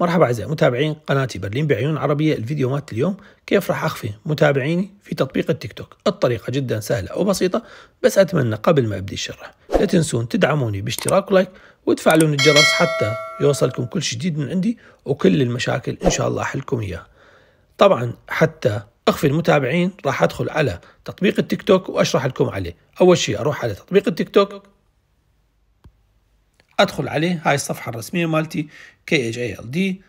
مرحبا أعزائي متابعين قناتي برلين بعيون عربية الفيديو مات اليوم كيف راح أخفي متابعيني في تطبيق التيك توك الطريقة جدا سهلة وبسيطة بس أتمنى قبل ما أبدي الشرح لا تنسون تدعموني باشتراك ولايك وتفعلون الجرس حتى يوصلكم كل شيء جديد من عندي وكل المشاكل إن شاء الله أحلكم إياها طبعا حتى اخفي المتابعين راح ادخل على تطبيق التيك توك واشرح لكم عليه اول شيء اروح على تطبيق التيك توك ادخل عليه هاي الصفحه الرسميه مالتي كي اتش اي ال دي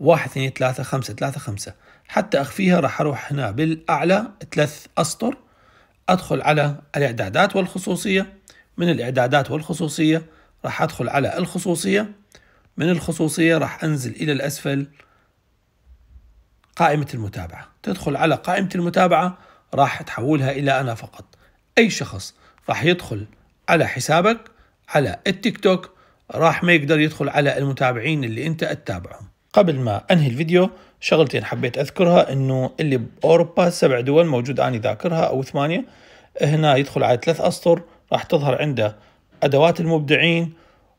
1 2 3 5 3 5 حتى اخفيها راح اروح هنا بالاعلى ثلاث اسطر ادخل على الاعدادات والخصوصيه من الاعدادات والخصوصيه راح ادخل على الخصوصيه من الخصوصيه راح انزل الى الاسفل قائمه المتابعه تدخل على قائمه المتابعه راح تحولها الى انا فقط اي شخص راح يدخل على حسابك على التيك توك راح ما يقدر يدخل على المتابعين اللي انت تتابعهم قبل ما انهي الفيديو شغلتين حبيت اذكرها انه اللي باوروبا سبع دول موجود اني ذاكرها او ثمانيه هنا يدخل على ثلاث اسطر راح تظهر عنده ادوات المبدعين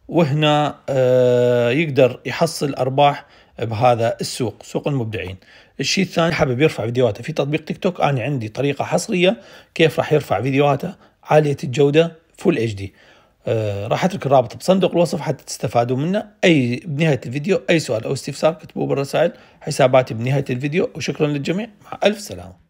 وهنا آه، يقدر يحصل ارباح بهذا السوق سوق المبدعين الشيء الثاني حابب يرفع فيديوهاته في تطبيق تيك توك انا عندي طريقه حصريه كيف راح يرفع فيديوهاته عاليه الجوده فول اتش دي آه، راح اترك الرابط بصندوق الوصف حتى تستفادوا منه اي بنهايه الفيديو اي سؤال او استفسار كتبوه بالرسائل حساباتي بنهايه الفيديو وشكرا للجميع مع الف سلامه